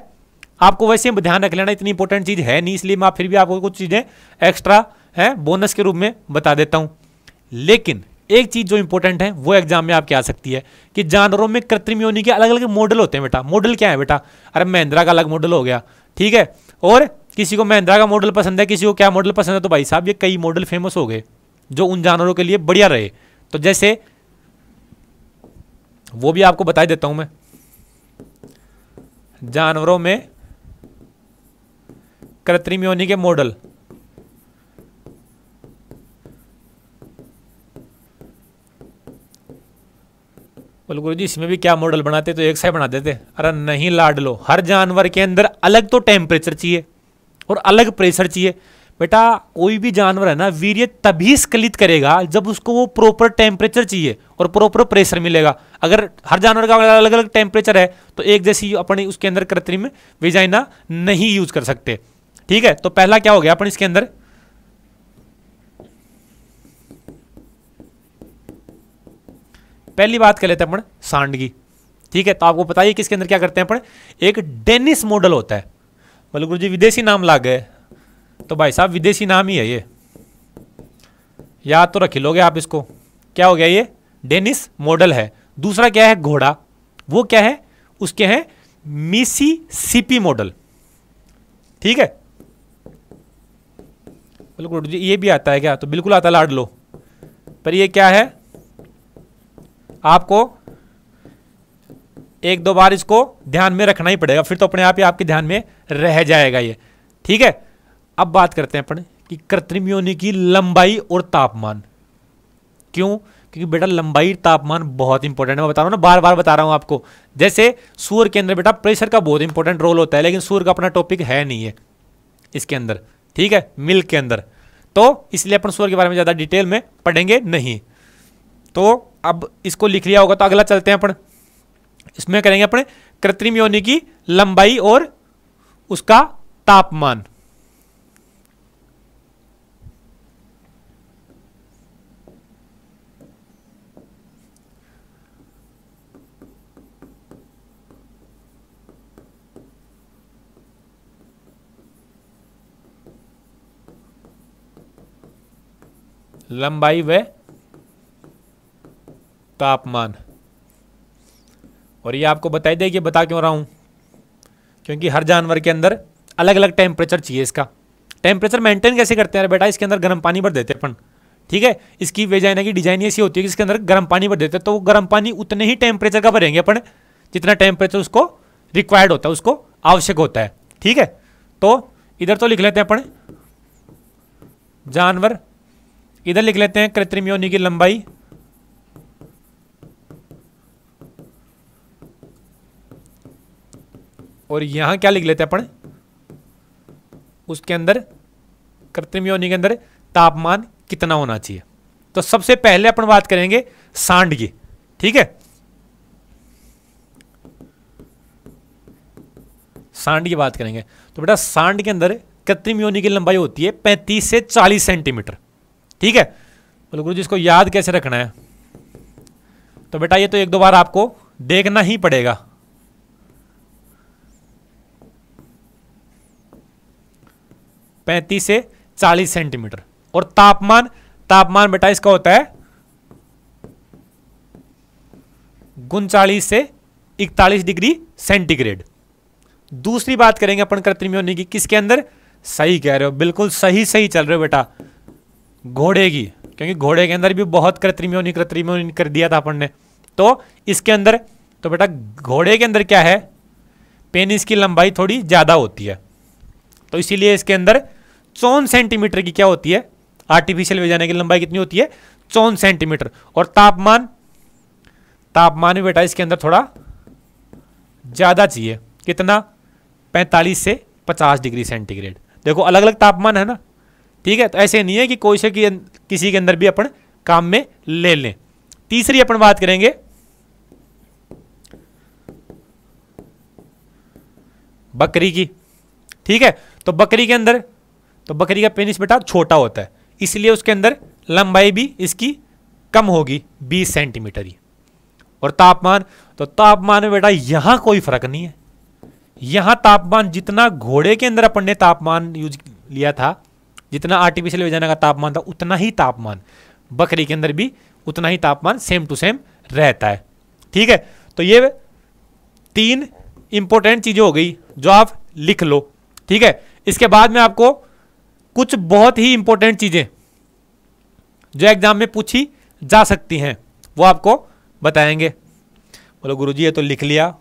आपको वैसे ध्यान रख लेना इतनी इंपॉर्टेंट चीज़ है नहीं इसलिए मैं फिर भी आपको कुछ चीज़ें एक्स्ट्रा हैं बोनस के रूप में बता देता हूँ लेकिन एक चीज़ जो इंपॉर्टेंट है वो एग्जाम में आपके आ सकती है कि जानवरों में कृत्रिम योनि के अलग अलग मॉडल होते हैं बेटा मॉडल क्या है बेटा अरे महिंद्रा का अलग मॉडल हो गया ठीक है और किसी को महिंद्रा का मॉडल पसंद है किसी को क्या मॉडल पसंद है तो भाई साहब ये कई मॉडल फेमस हो गए जो उन जानवरों के लिए बढ़िया रहे तो जैसे वो भी आपको बता देता हूं मैं जानवरों में कृत्रिम योनि के मॉडल बोल गुरु जी इसमें भी क्या मॉडल बनाते तो एक साइड बना देते अरे नहीं लाड लो हर जानवर के अंदर अलग तो टेम्परेचर चाहिए और अलग प्रेशर चाहिए बेटा कोई भी जानवर है ना वीर्य तभी स्कलित करेगा जब उसको वो प्रॉपर टेम्परेचर चाहिए और प्रॉपर प्रेशर मिलेगा अगर हर जानवर का अलग अलग टेम्परेचर है तो एक जैसी अपने उसके अंदर कृत्रिम विजाइना नहीं यूज कर सकते ठीक है तो पहला क्या हो गया अपन इसके अंदर पहली बात कर लेते हैं अपन सांडगी ठीक है तो आपको पता ही किसके अंदर क्या करते हैं अपन एक डेनिस मॉडल होता है बोले गुरु जी विदेशी नाम ला गए तो भाई साहब विदेशी नाम ही है ये याद तो रख लोगे आप इसको क्या हो गया ये डेनिस मॉडल है दूसरा क्या है घोड़ा वो क्या है उसके हैं सीपी मॉडल ठीक है बिल्कुल ये भी आता है क्या तो बिल्कुल आता लाड लो पर ये क्या है आपको एक दो बार इसको ध्यान में रखना ही पड़ेगा फिर तो अपने आप ही आपके ध्यान में रह जाएगा ये ठीक है अब बात करते हैं अपन कि कृत्रिम योनि की लंबाई और तापमान क्यों क्योंकि बेटा लंबाई तापमान बहुत इंपॉर्टेंट है मैं बता रहा हूँ ना बार बार बता रहा हूँ आपको जैसे सूर्य के अंदर बेटा प्रेशर का बहुत इंपॉर्टेंट रोल होता है लेकिन सूर्य का अपना टॉपिक है नहीं है इसके अंदर ठीक है मिल्क के अंदर तो इसलिए अपन सूर्य के बारे में ज़्यादा डिटेल में पढ़ेंगे नहीं तो अब इसको लिख लिया होगा तो अगला चलते हैं अपन इसमें करेंगे अपने कृत्रिम योनि की लंबाई और उसका तापमान लंबाई व तापमान और ये आपको बताई कि बता क्यों रहा हूँ क्योंकि हर जानवर के अंदर अलग अलग टेम्परेचर चाहिए इसका टेम्परेचर मेंटेन कैसे करते हैं बेटा इसके अंदर गर्म पानी भर देते हैं अपन ठीक है इसकी वेजाइना की डिजाइन ऐसी होती है कि इसके अंदर गर्म पानी भर देते हैं तो वो गर्म पानी उतने ही टेम्परेचर का भरेंगे अपन जितना टेम्परेचर उसको रिक्वायर्ड होता है उसको आवश्यक होता है ठीक है तो इधर तो लिख लेते हैं अपन जानवर इधर लिख लेते हैं कृत्रिम योनि की लंबाई और यहां क्या लिख लेते हैं अपन उसके अंदर कृत्रिम योनि के अंदर तापमान कितना होना चाहिए तो सबसे पहले अपन बात करेंगे सांड की ठीक है सांड की बात करेंगे तो बेटा सांड के अंदर कृत्रिम योनि की लंबाई होती है पैंतीस से चालीस सेंटीमीटर ठीक है बोलो गुरु जी इसको याद कैसे रखना है तो बेटा ये तो एक दो बार आपको देखना ही पड़ेगा 35 से चालीस सेंटीमीटर और तापमान तापमान बेटा इसका होता है उनचालीस से इकतालीस डिग्री सेंटीग्रेड दूसरी बात करेंगे अपन कृत्रिम योनि की किसके अंदर सही कह रहे हो बिल्कुल सही सही चल रहे हो बेटा घोड़े की क्योंकि घोड़े के अंदर भी बहुत कृत्रिम योनि कृत्रिम योनि कर दिया था अपन ने तो इसके अंदर तो बेटा घोड़े के अंदर क्या है पेनिस की लंबाई थोड़ी ज़्यादा होती है तो इसीलिए इसके अंदर चौन सेंटीमीटर की क्या होती है आर्टिफिशियल वे जाने की लंबाई कितनी होती है चौन सेंटीमीटर और तापमान तापमान भी बेटा इसके अंदर थोड़ा ज़्यादा चाहिए कितना 45 से 50 डिग्री सेंटीग्रेड देखो अलग अलग तापमान है ना ठीक है तो ऐसे नहीं है कि कोई से कि, किसी के अंदर भी अपन काम में ले लें तीसरी अपन बात करेंगे बकरी की ठीक है तो बकरी के अंदर तो बकरी का पेनिस बेटा छोटा होता है इसलिए उसके अंदर लंबाई भी इसकी कम होगी 20 सेंटीमीटर ही और तापमान तो तापमान में बेटा यहाँ कोई फर्क नहीं है यहाँ तापमान जितना घोड़े के अंदर अपन ने तापमान यूज लिया था जितना आर्टिफिशियल वेजाना का तापमान था उतना ही तापमान बकरी के अंदर भी उतना ही तापमान सेम टू सेम रहता है ठीक है तो ये तीन इंपॉर्टेंट चीज़ें हो गई जो आप लिख लो ठीक है इसके बाद में आपको कुछ बहुत ही इंपॉर्टेंट चीज़ें जो एग्ज़ाम में पूछी जा सकती हैं वो आपको बताएंगे बोलो गुरु जी ये तो लिख लिया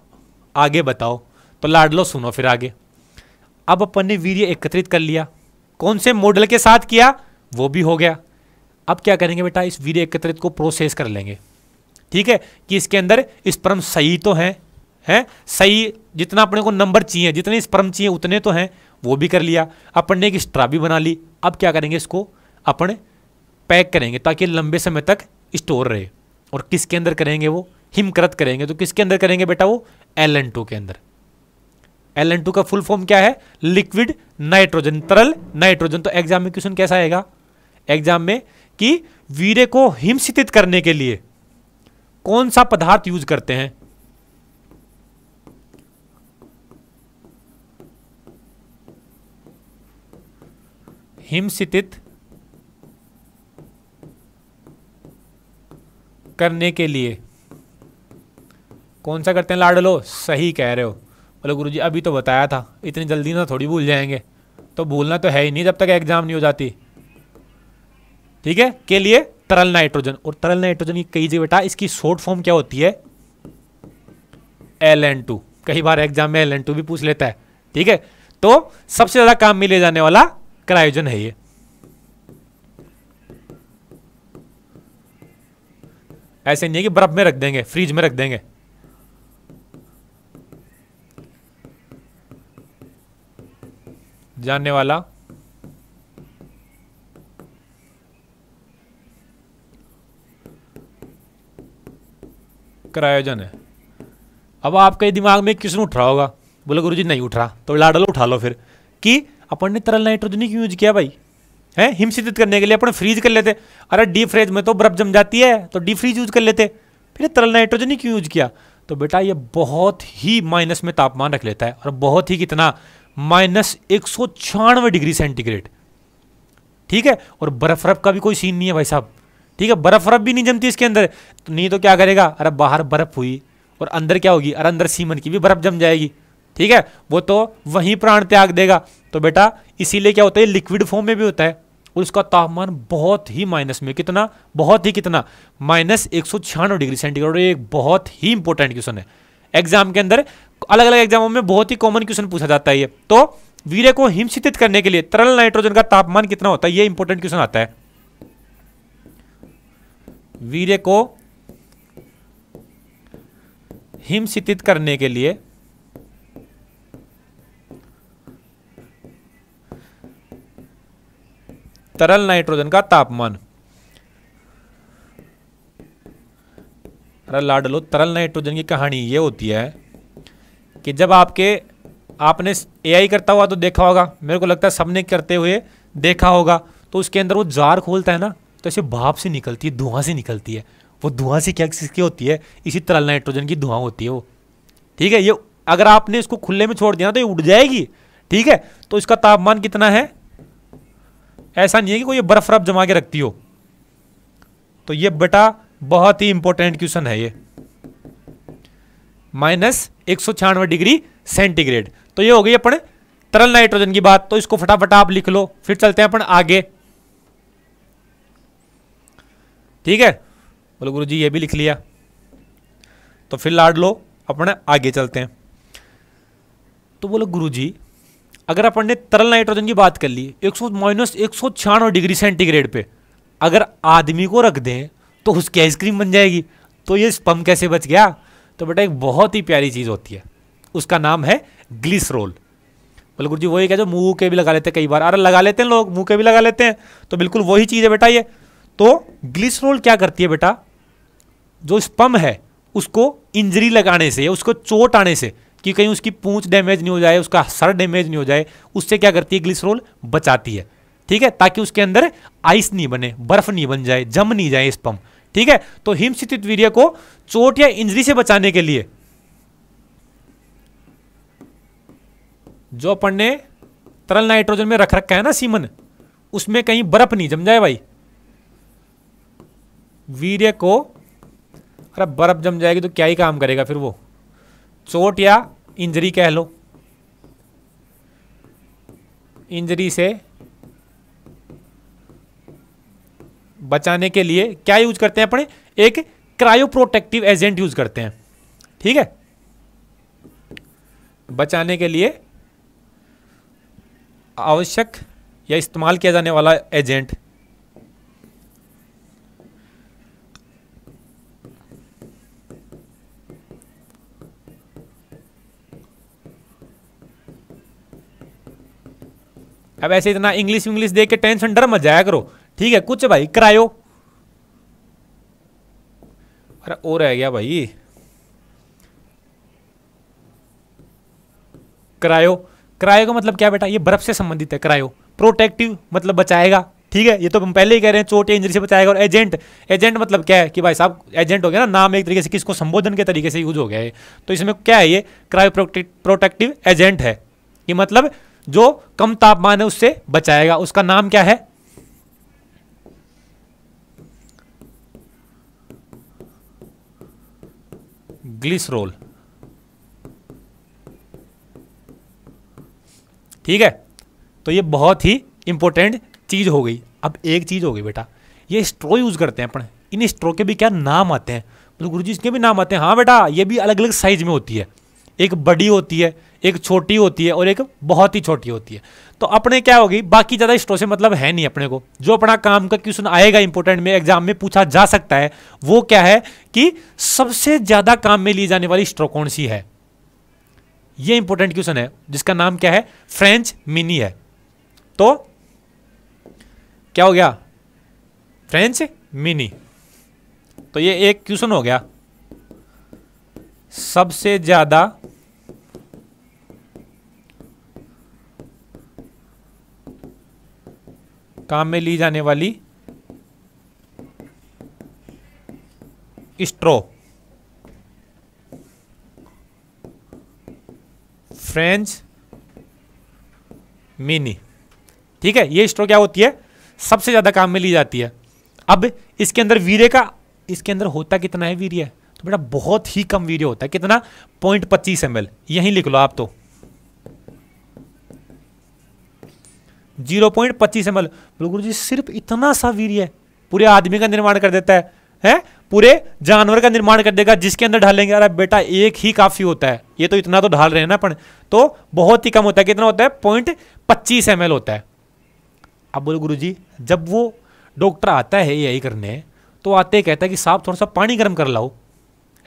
आगे बताओ तो लाडलो सुनो फिर आगे अब अपन ने वीर्य एकत्रित कर लिया कौन से मॉडल के साथ किया वो भी हो गया अब क्या करेंगे बेटा इस वीर्य एकत्रित को प्रोसेस कर लेंगे ठीक है कि इसके अंदर स्पर्म इस सही तो हैं हैं सही जितना अपने को नंबर चाहिए जितने स्पर्म चाहिए उतने तो हैं वो भी कर लिया अपन ने एक स्ट्रा भी बना ली अब क्या करेंगे इसको अपन पैक करेंगे ताकि लंबे समय तक स्टोर रहे और किसके अंदर करेंगे वो हिमकृत करेंगे तो किसके अंदर करेंगे बेटा वो एल एन टू के अंदर एल एन टू का फुल फॉर्म क्या है लिक्विड नाइट्रोजन तरल नाइट्रोजन तो एग्जाम में क्वेश्चन कैसा आएगा एग्जाम में कि वीरे को हिमसितित करने के लिए कौन सा पदार्थ यूज करते हैं हिमसितित करने के लिए कौन सा करते हैं लाडलो सही कह रहे हो बोले गुरुजी अभी तो बताया था इतनी जल्दी ना थोड़ी भूल जाएंगे तो भूलना तो है ही नहीं जब तक एग्ज़ाम नहीं हो जाती ठीक है के लिए तरल नाइट्रोजन और तरल नाइट्रोजन की कही बेटा इसकी शॉर्ट फॉर्म क्या होती है एल एन टू कई बार एग्जाम में एल एन टू भी पूछ लेता है ठीक है तो सबसे ज़्यादा काम में ले जाने वाला भयंकर आयोजन है ये ऐसे नहीं है कि बर्फ में रख देंगे फ्रिज में रख देंगे जानने वाला करायोजन है अब आपके दिमाग में किसने उठ रहा होगा बोले गुरुजी नहीं उठ रहा तो लाडलो उठा लो फिर कि अपन ने तरल नाइट्रोजन ही क्यों यूज किया भाई है हिमसिदित करने के लिए अपन फ्रीज कर लेते अरे डी फ्रीज में तो बर्फ जम जाती है तो डी फ्रीज यूज कर लेते फिर तरल नाइट्रोजन ही क्यों यूज किया तो बेटा ये बहुत ही माइनस में तापमान रख लेता है और बहुत ही कितना माइनस एक डिग्री सेंटीग्रेड ठीक है और बर्फ रफ़ का भी कोई सीन नहीं है भाई साहब ठीक है बर्फ रफ भी नहीं जमती इसके अंदर तो नहीं तो क्या करेगा अरे बाहर बर्फ हुई और अंदर क्या होगी अरे अंदर सीमन की भी बर्फ जम जाएगी ठीक है वो तो वहीं प्राण त्याग देगा तो बेटा इसीलिए क्या होता है लिक्विड फॉर्म में भी होता है और उसका तापमान बहुत ही माइनस में कितना बहुत ही कितना माइनस एक डिग्री सेंटीग्रेड एक बहुत ही इंपॉर्टेंट क्वेश्चन है एग्जाम के अंदर अलग अलग एग्जामों में बहुत ही कॉमन क्वेश्चन पूछा जाता है ये तो वीरे को हिमशीतित करने के लिए तरल नाइट्रोजन का तापमान कितना होता है ये इंपॉर्टेंट क्वेश्चन आता है वीरे को हिमशीतित करने के लिए तरल नाइट्रोजन का तापमान अरे लाड तरल नाइट्रोजन की कहानी ये होती है कि जब आपके आपने एआई करता हुआ तो देखा होगा मेरे को लगता है सबने करते हुए देखा होगा तो उसके अंदर वो जार खोलता है ना तो ऐसे भाप से निकलती है धुआं से निकलती है वो धुआं से क्या किसकी होती है इसी तरल नाइट्रोजन की धुआं होती है वो ठीक है ये अगर आपने इसको खुले में छोड़ दिया ना तो ये उड़ जाएगी ठीक है तो इसका तापमान कितना है ऐसा नहीं है कि कोई बर्फ रफ जमा के रखती हो तो ये बेटा बहुत ही इंपॉर्टेंट क्वेश्चन है ये माइनस एक डिग्री सेंटीग्रेड तो ये हो गई अपन तरल नाइट्रोजन की बात तो इसको फटाफट आप लिख लो फिर चलते हैं अपन आगे ठीक है बोलो गुरु जी ये भी लिख लिया तो फिर लाड लो अपने आगे चलते हैं तो बोलो गुरु जी अगर अपन ने तरल नाइट्रोजन की बात कर ली एक सौ माइनस एक सौ छियानवे डिग्री सेंटीग्रेड पे अगर आदमी को रख दें तो उसकी आइसक्रीम बन जाएगी तो ये स्पम कैसे बच गया तो बेटा एक बहुत ही प्यारी चीज़ होती है उसका नाम है ग्लिस रोल गुरु जी वही क्या जो मुंह के भी लगा लेते हैं कई बार अरे लगा लेते हैं लोग मुंह के भी लगा लेते हैं तो बिल्कुल वही चीज़ है बेटा ये तो ग्लिस रोल क्या करती है बेटा जो स्पम है उसको इंजरी लगाने से उसको चोट आने से कि कहीं उसकी पूंछ डैमेज नहीं हो जाए उसका सर डैमेज नहीं हो जाए उससे क्या करती है ग्लिसरोल बचाती है ठीक है ताकि उसके अंदर आइस नहीं बने बर्फ नहीं बन जाए जम नहीं जाए स्पम ठीक है तो हिमस्थित वीर्य को चोट या इंजरी से बचाने के लिए जो अपन ने तरल नाइट्रोजन में रख रखा है ना सीमन उसमें कहीं बर्फ नहीं जम जाए भाई वीर्य को अरे बर्फ जम जाएगी तो क्या ही काम करेगा फिर वो चोट या इंजरी कह लो इंजरी से बचाने के लिए क्या यूज करते हैं अपने एक क्रायोप्रोटेक्टिव एजेंट यूज करते हैं ठीक है बचाने के लिए आवश्यक या इस्तेमाल किया जाने वाला एजेंट अब ऐसे इतना इंग्लिश इंग्लिश देख के टेंशन डर मत जाया करो ठीक है कुछ भाई करायो अरे ओ रह गया भाई करायो करायो का मतलब क्या बेटा ये बर्फ से संबंधित है करायो प्रोटेक्टिव मतलब बचाएगा ठीक है ये तो हम पहले ही कह रहे हैं चोट या इंजरी से बचाएगा और एजेंट एजेंट मतलब क्या है कि भाई साहब एजेंट हो गया ना नाम एक तरीके से किसको संबोधन के तरीके से यूज हो गया है तो इसमें क्या है ये क्रायो प्रोटेक्टिव एजेंट है ये मतलब जो कम तापमान है उससे बचाएगा उसका नाम क्या है ग्लिसरोल ठीक है तो ये बहुत ही इंपॉर्टेंट चीज हो गई अब एक चीज हो गई बेटा ये स्ट्रो यूज करते हैं अपन इन स्ट्रो के भी क्या नाम आते हैं मतलब गुरु जी इसके भी नाम आते हैं हाँ बेटा ये भी अलग अलग साइज में होती है एक बड़ी होती है एक छोटी होती है और एक बहुत ही छोटी होती है तो अपने क्या होगी बाकी ज़्यादा स्टो से मतलब है नहीं अपने को जो अपना काम का क्वेश्चन आएगा इंपोर्टेंट में एग्जाम में पूछा जा सकता है वो क्या है कि सबसे ज़्यादा काम में ली जाने वाली स्ट्रो कौन सी है ये इंपॉर्टेंट क्वेश्चन है जिसका नाम क्या है फ्रेंच मिनी है तो क्या हो गया फ्रेंच मिनी तो ये एक क्वेश्चन हो गया सबसे ज्यादा काम में ली जाने वाली स्ट्रो फ्रेंच मिनी ठीक है ये स्ट्रो क्या होती है सबसे ज़्यादा काम में ली जाती है अब इसके अंदर वीरे का इसके अंदर होता कितना है वीर्य तो बेटा बहुत ही कम वीर्य होता है कितना पॉइंट पच्चीस एम यही लिख लो आप तो जीरो पॉइंट पच्चीस एम एल गुरु जी सिर्फ इतना सा है पूरे आदमी का निर्माण कर देता है हैं पूरे जानवर का निर्माण कर देगा जिसके अंदर ढालेंगे अरे बेटा एक ही काफ़ी होता है ये तो इतना तो ढाल रहे हैं ना अपन तो बहुत ही कम होता है कितना होता है पॉइंट पच्चीस एम होता है अब बोलो गुरु जी जब वो डॉक्टर आता है यही करने तो आते कहता है कि साहब थोड़ा सा पानी गर्म कर लाओ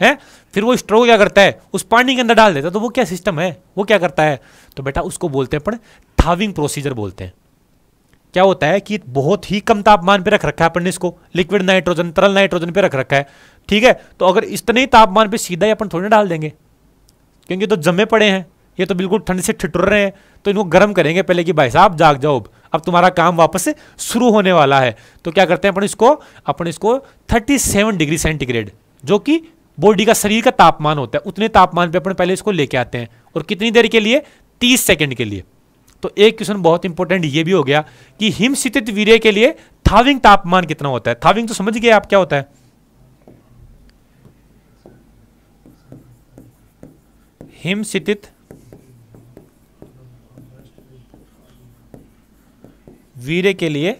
है फिर वो स्ट्रो क्या करता है उस पानी के अंदर डाल देता है तो वो क्या सिस्टम है वो क्या करता है तो बेटा उसको बोलते हैं अपन थाविंग प्रोसीजर बोलते हैं क्या होता है कि बहुत ही कम तापमान पर रख रखा है अपन इसको लिक्विड नाइट्रोजन तरल नाइट्रोजन पर रख रखा है ठीक है तो अगर इतने तापमान पर सीधा ही अपन थोड़ी ना डाल देंगे क्योंकि तो जमे पड़े हैं ये तो बिल्कुल ठंड से ठिठुर रहे हैं तो इनको गर्म करेंगे पहले कि भाई साहब जाग जाओ अब तुम्हारा काम वापस शुरू होने वाला है तो क्या करते हैं अपन इसको अपन इसको 37 डिग्री सेंटीग्रेड जो कि बॉडी का शरीर का तापमान होता है उतने तापमान पे अपन पहले इसको लेके आते हैं और कितनी देर के लिए 30 सेकंड के लिए तो एक क्वेश्चन बहुत इंपॉर्टेंट ये भी हो गया कि हिमशीतित वीर्य के लिए थाविंग तापमान कितना होता है थाविंग तो समझ गए आप क्या होता है हिमशीतित वीर्य के लिए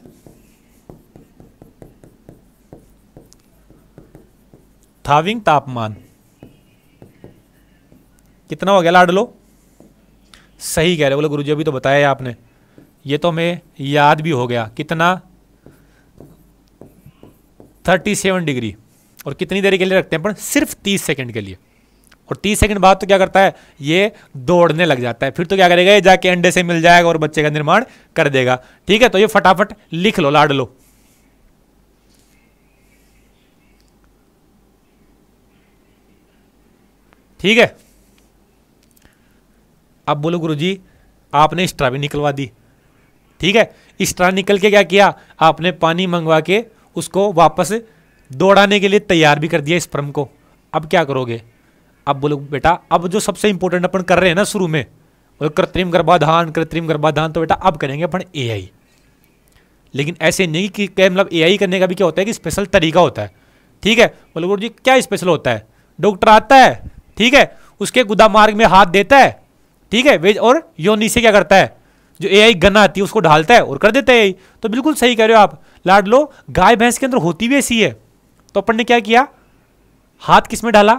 थाविंग तापमान कितना हो गया लाड लो सही कह रहे बोले गुरु जी अभी तो बताया आपने ये तो हमें याद भी हो गया कितना थर्टी सेवन डिग्री और कितनी देरी के लिए रखते हैं पर सिर्फ तीस सेकंड के लिए और तीस सेकंड बाद तो क्या करता है ये दौड़ने लग जाता है फिर तो क्या करेगा ये जाके अंडे से मिल जाएगा और बच्चे का निर्माण कर देगा ठीक है तो ये फटाफट लिख लो लाड लो ठीक है अब बोलो गुरु जी आपने भी निकलवा दी ठीक है स्ट्रा निकल के क्या किया आपने पानी मंगवा के उसको वापस दौड़ाने के लिए तैयार भी कर दिया इस परम को अब क्या करोगे अब बोलो बेटा अब जो सबसे इंपॉर्टेंट अपन कर रहे हैं ना शुरू में बोलो कृत्रिम गर्भाधान कृत्रिम गर्भाधान तो बेटा अब करेंगे अपन आई लेकिन ऐसे नहीं कि क्या मतलब आई करने का भी क्या होता है कि स्पेशल तरीका होता है ठीक है बोलो गुरु जी क्या स्पेशल होता है डॉक्टर आता है ठीक है उसके गुदा मार्ग में हाथ देता है ठीक है वेज और योनि से क्या करता है जो ए आई गन्ना आती है उसको ढालता है और कर देता है तो बिल्कुल सही कह रहे हो आप लाड लो गाय भैंस के अंदर होती भी ऐसी है तो अपन ने क्या किया हाथ किस में डाला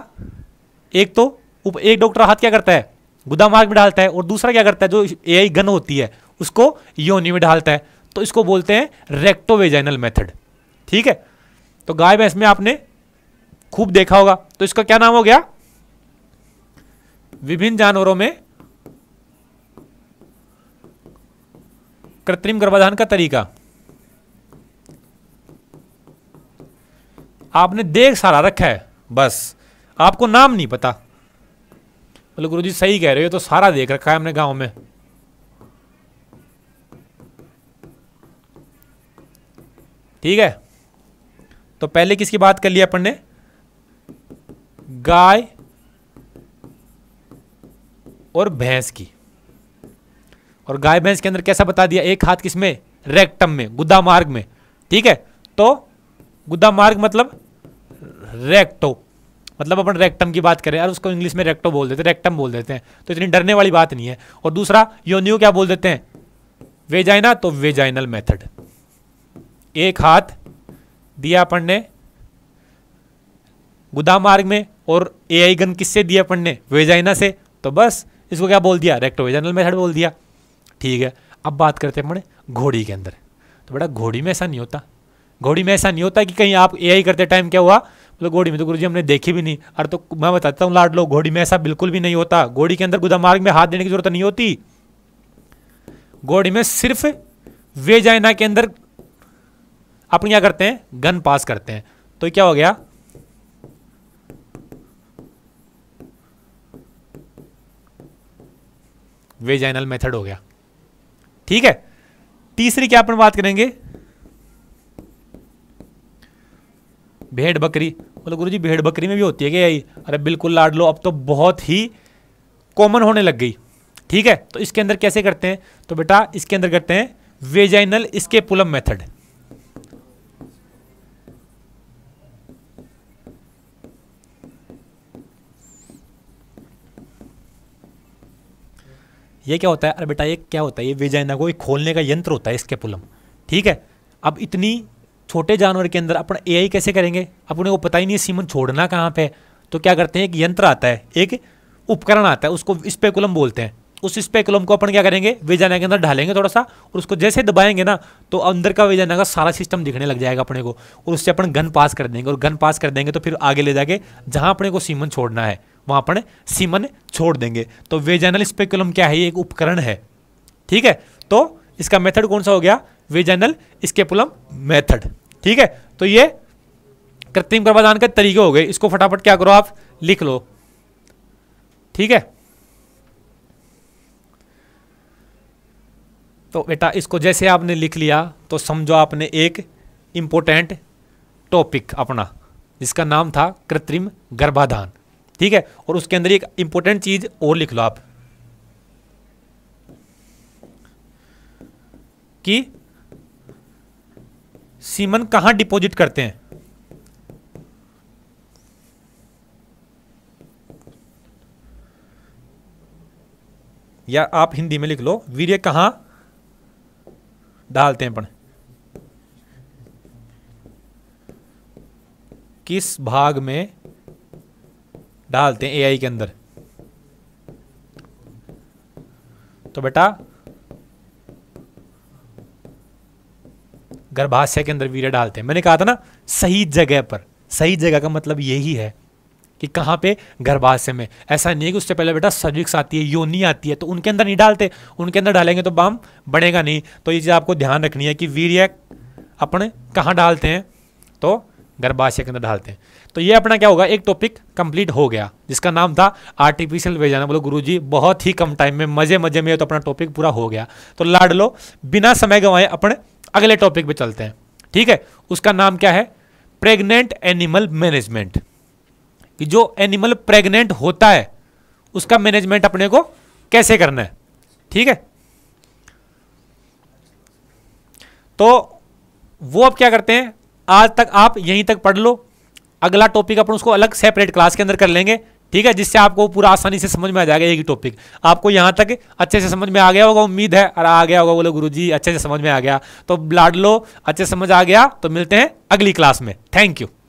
एक तो उप, एक डॉक्टर हाथ क्या करता है गुदा मार्ग में डालता है और दूसरा क्या करता है जो ए आई गन होती है उसको योनि में डालता है तो इसको बोलते हैं रेक्टोवेजाइनल मेथड ठीक है तो गाय भैंस में आपने खूब देखा होगा तो इसका क्या नाम हो गया विभिन्न जानवरों में कृत्रिम गर्भाधान का तरीका आपने देख सारा रखा है बस आपको नाम नहीं पता बोले जी सही कह रहे हो तो सारा देख रखा है हमने गांव में ठीक है तो पहले किसकी बात कर लिया अपन ने गाय और भैंस की और गाय भैंस के अंदर कैसा बता दिया एक हाथ किसमें रेक्टम में गुदा मार्ग में ठीक है तो गुदा मार्ग मतलब रेक्टो मतलब अपन रेक्टम की बात करें यार उसको इंग्लिश में रेक्टो बोल देते हैं रेक्टम बोल देते हैं तो इतनी डरने वाली बात नहीं है और दूसरा योनियो क्या बोल देते हैं वेजाइना तो वेजाइनल मेथड एक हाथ दिया अपन ने गुदा मार्ग में और ए आई गन किससे दिया अपन ने वेजाइना से तो बस इसको क्या बोल दिया रेक्टो वेजाइनल मेथड बोल दिया ठीक है अब बात करते हैं अपने घोड़ी के अंदर तो बेटा घोड़ी में ऐसा नहीं होता घोड़ी में ऐसा नहीं होता कि कहीं आप ए करते टाइम क्या हुआ मतलब घोड़ी में तो गुरुजी हमने देखी भी नहीं अरे तो मैं बताता हूँ लाड लो घोड़ी में ऐसा बिल्कुल भी नहीं होता घोड़ी के अंदर गुदा मार्ग में हाथ देने की जरूरत नहीं होती घोड़ी में सिर्फ वे जायना के अंदर अपन क्या करते हैं गन पास करते हैं तो क्या हो गया वे जाइनल मेथड हो गया ठीक है तीसरी क्या अपन बात करेंगे भेड़ बकरी बोले गुरु जी भेड़ बकरी में भी होती है क्या यही अरे बिल्कुल लाड लो अब तो बहुत ही कॉमन होने लग गई ठीक है तो इसके अंदर कैसे करते हैं तो बेटा इसके अंदर करते हैं वेजाइनल इसके पुलम मेथड ये क्या होता है अरे बेटा ये क्या होता है ये वेजाइना को एक खोलने का यंत्र होता है इसके पुलम ठीक है अब इतनी छोटे जानवर के अंदर अपन एआई कैसे करेंगे अपने को पता ही नहीं है सीमन छोड़ना कहाँ पे तो क्या करते हैं एक यंत्र आता है एक उपकरण आता है उसको स्पेकुलम बोलते हैं उस स्पेकुलम को अपन क्या करेंगे वेजाना के अंदर डालेंगे थोड़ा सा और उसको जैसे दबाएंगे ना तो अंदर का वेजाना का सारा सिस्टम दिखने लग जाएगा अपने को और उससे अपन गन पास कर देंगे और गन पास कर देंगे तो फिर आगे ले जाके जहाँ अपने को सीमन छोड़ना है वहाँ पर सीमन छोड़ देंगे तो वेजाइनल स्पेकुलम क्या है ये एक उपकरण है ठीक है तो इसका मेथड कौन सा हो गया वेजाइनल स्केपुलम मेथड ठीक है तो ये कृत्रिम गर्भाधान के तरीके हो गए इसको फटाफट क्या करो आप लिख लो ठीक है तो बेटा इसको जैसे आपने लिख लिया तो समझो आपने एक इंपॉर्टेंट टॉपिक अपना जिसका नाम था कृत्रिम गर्भाधान ठीक है और उसके अंदर एक इंपॉर्टेंट चीज़ और लिख लो आप कि सीमन कहां डिपॉजिट करते हैं या आप हिंदी में लिख लो वीर्य कहां डालते हैं अपन किस भाग में डालते हैं एआई के अंदर तो बेटा गर्भाशय के अंदर वीर्य डालते हैं मैंने कहा था ना सही जगह पर सही जगह का मतलब यही है कि कहाँ पे गर्भाशय में ऐसा नहीं है कि उससे पहले बेटा सर्विक्स आती है योनी आती है तो उनके अंदर नहीं डालते उनके अंदर डालेंगे तो बाम बढ़ेगा नहीं तो ये चीज़ आपको ध्यान रखनी है कि वीर्य अपने कहाँ डालते हैं तो गर्भाशय के अंदर डालते हैं तो ये अपना क्या होगा एक टॉपिक कंप्लीट हो गया जिसका नाम था आर्टिफिशियल वेजाना बोलो गुरु जी बहुत ही कम टाइम में मज़े मज़े में तो अपना टॉपिक पूरा हो गया तो लाड लो बिना समय गंवाए अपने अगले टॉपिक पे चलते हैं ठीक है उसका नाम क्या है प्रेग्नेंट एनिमल मैनेजमेंट कि जो एनिमल प्रेग्नेंट होता है उसका मैनेजमेंट अपने को कैसे करना है ठीक है तो वो अब क्या करते हैं आज तक आप यहीं तक पढ़ लो अगला टॉपिक अपन उसको अलग सेपरेट क्लास के अंदर कर लेंगे ठीक है जिससे आपको पूरा आसानी से समझ में आ जाएगा एक ही टॉपिक आपको यहाँ तक अच्छे से समझ में आ गया होगा उम्मीद है और आ गया होगा बोलो गुरु जी अच्छे से समझ में आ गया तो लाड लो अच्छे समझ आ गया तो मिलते हैं अगली क्लास में थैंक यू